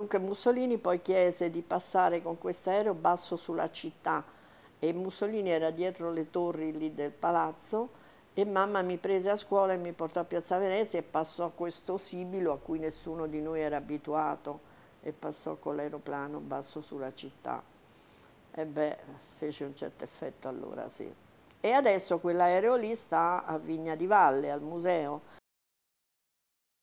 Dunque Mussolini poi chiese di passare con questo aereo basso sulla città e Mussolini era dietro le torri lì del palazzo e mamma mi prese a scuola e mi portò a Piazza Venezia e passò questo sibilo a cui nessuno di noi era abituato e passò con l'aeroplano basso sulla città. E beh, fece un certo effetto allora, sì. E adesso quell'aereo lì sta a Vigna di Valle, al museo.